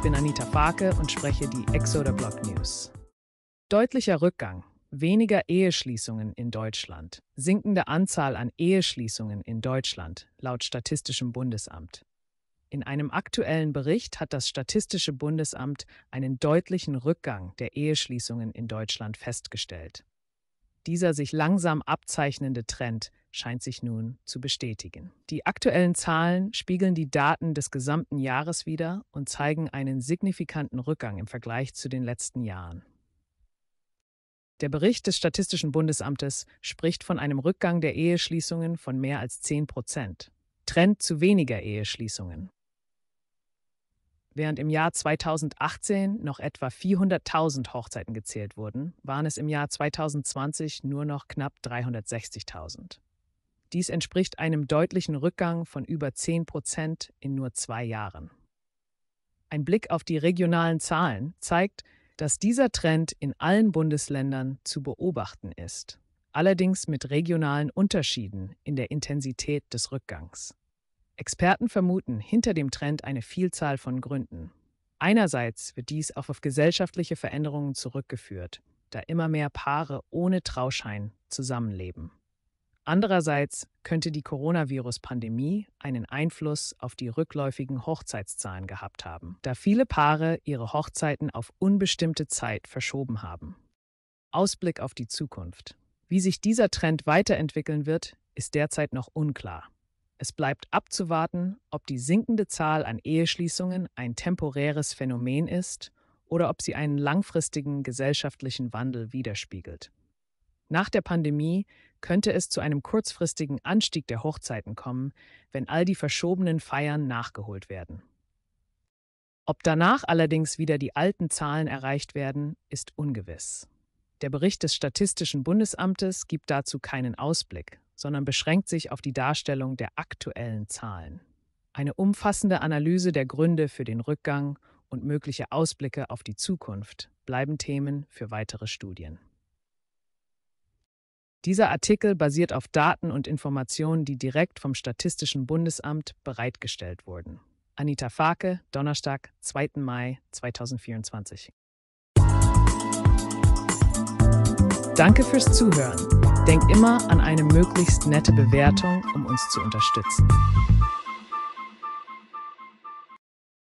Ich bin Anita Farke und spreche die Exoder Block News. Deutlicher Rückgang, weniger Eheschließungen in Deutschland, sinkende Anzahl an Eheschließungen in Deutschland laut Statistischem Bundesamt. In einem aktuellen Bericht hat das Statistische Bundesamt einen deutlichen Rückgang der Eheschließungen in Deutschland festgestellt. Dieser sich langsam abzeichnende Trend scheint sich nun zu bestätigen. Die aktuellen Zahlen spiegeln die Daten des gesamten Jahres wider und zeigen einen signifikanten Rückgang im Vergleich zu den letzten Jahren. Der Bericht des Statistischen Bundesamtes spricht von einem Rückgang der Eheschließungen von mehr als 10 Prozent. Trend zu weniger Eheschließungen. Während im Jahr 2018 noch etwa 400.000 Hochzeiten gezählt wurden, waren es im Jahr 2020 nur noch knapp 360.000. Dies entspricht einem deutlichen Rückgang von über 10 Prozent in nur zwei Jahren. Ein Blick auf die regionalen Zahlen zeigt, dass dieser Trend in allen Bundesländern zu beobachten ist, allerdings mit regionalen Unterschieden in der Intensität des Rückgangs. Experten vermuten hinter dem Trend eine Vielzahl von Gründen. Einerseits wird dies auch auf gesellschaftliche Veränderungen zurückgeführt, da immer mehr Paare ohne Trauschein zusammenleben. Andererseits könnte die Coronavirus-Pandemie einen Einfluss auf die rückläufigen Hochzeitszahlen gehabt haben, da viele Paare ihre Hochzeiten auf unbestimmte Zeit verschoben haben. Ausblick auf die Zukunft. Wie sich dieser Trend weiterentwickeln wird, ist derzeit noch unklar. Es bleibt abzuwarten, ob die sinkende Zahl an Eheschließungen ein temporäres Phänomen ist oder ob sie einen langfristigen gesellschaftlichen Wandel widerspiegelt. Nach der Pandemie könnte es zu einem kurzfristigen Anstieg der Hochzeiten kommen, wenn all die verschobenen Feiern nachgeholt werden. Ob danach allerdings wieder die alten Zahlen erreicht werden, ist ungewiss. Der Bericht des Statistischen Bundesamtes gibt dazu keinen Ausblick, sondern beschränkt sich auf die Darstellung der aktuellen Zahlen. Eine umfassende Analyse der Gründe für den Rückgang und mögliche Ausblicke auf die Zukunft bleiben Themen für weitere Studien. Dieser Artikel basiert auf Daten und Informationen, die direkt vom Statistischen Bundesamt bereitgestellt wurden. Anita Farke, Donnerstag, 2. Mai 2024. Danke fürs Zuhören. Denkt immer an eine möglichst nette Bewertung, um uns zu unterstützen.